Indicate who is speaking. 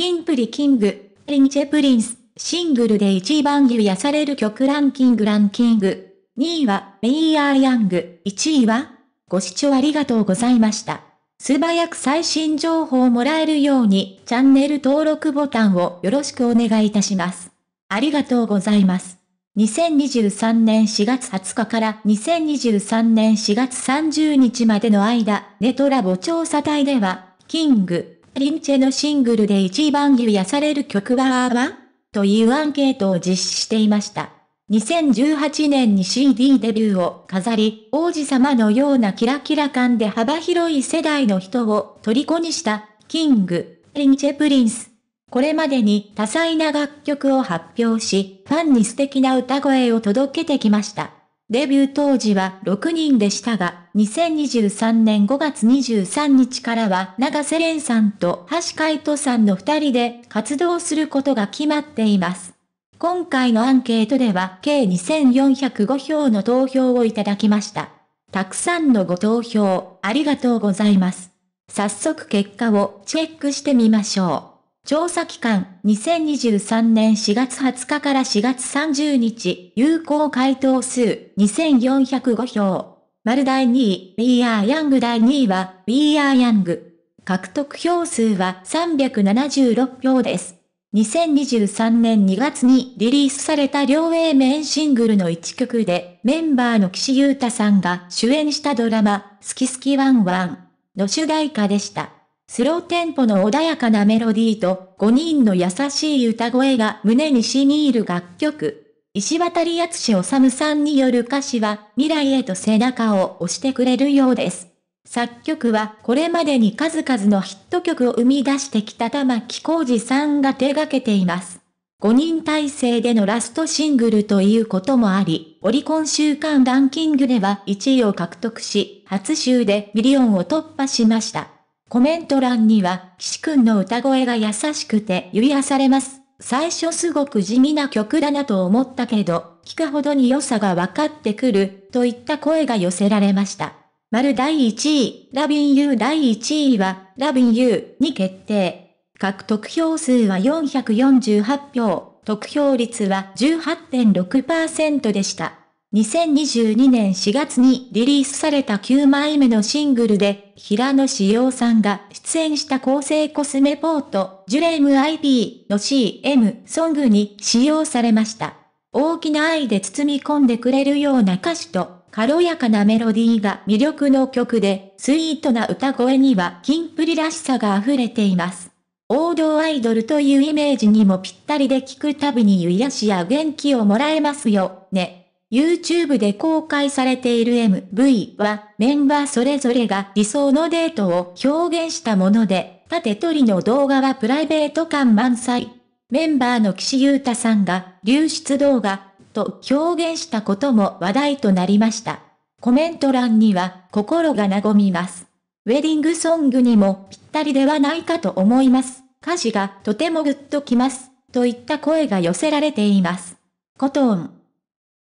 Speaker 1: キンプリキング、リンチェプリンス、シングルで一番優やされる曲ランキングランキング。2位は、メイヤー・ヤング、1位は、ご視聴ありがとうございました。素早く最新情報をもらえるように、チャンネル登録ボタンをよろしくお願いいたします。ありがとうございます。2023年4月20日から2023年4月30日までの間、ネトラボ調査隊では、キング、リンチェのシングルで一番癒される曲はあわというアンケートを実施していました。2018年に CD デビューを飾り、王子様のようなキラキラ感で幅広い世代の人を虜にした、キング、リンチェプリンス。これまでに多彩な楽曲を発表し、ファンに素敵な歌声を届けてきました。デビュー当時は6人でしたが、2023年5月23日からは長瀬廉さんと橋海人さんの2人で活動することが決まっています。今回のアンケートでは計2405票の投票をいただきました。たくさんのご投票ありがとうございます。早速結果をチェックしてみましょう。調査期間、2023年4月20日から4月30日、有効回答数、2405票。丸第2位、ビーア o ヤング第2位は、ビーア o ヤング。獲得票数は376票です。2023年2月にリリースされた両 A 面シングルの1曲で、メンバーの岸優太さんが主演したドラマ、スキスキワンワンの主題歌でした。スローテンポの穏やかなメロディーと5人の優しい歌声が胸に染み入る楽曲。石渡敦治さんによる歌詞は未来へと背中を押してくれるようです。作曲はこれまでに数々のヒット曲を生み出してきた玉木浩二さんが手掛けています。5人体制でのラストシングルということもあり、オリコン週間ランキングでは1位を獲得し、初週でミリオンを突破しました。コメント欄には、岸くんの歌声が優しくて癒やされます。最初すごく地味な曲だなと思ったけど、聞くほどに良さが分かってくる、といった声が寄せられました。丸第1位、ラビンユー第1位は、ラビンユーに決定。獲得票数は448票、得票率は18.6%でした。2022年4月にリリースされた9枚目のシングルで、平野紫陽さんが出演した構成コスメポート、ジュレーム IP の CM ソングに使用されました。大きな愛で包み込んでくれるような歌詞と、軽やかなメロディーが魅力の曲で、スイートな歌声にはキンプリらしさが溢れています。王道アイドルというイメージにもぴったりで聴くたびに癒しや元気をもらえますよ、ね。YouTube で公開されている MV はメンバーそれぞれが理想のデートを表現したもので、縦取りの動画はプライベート感満載。メンバーの岸優太さんが流出動画と表現したことも話題となりました。コメント欄には心が和みます。ウェディングソングにもぴったりではないかと思います。歌詞がとてもグッときます。といった声が寄せられています。コトーン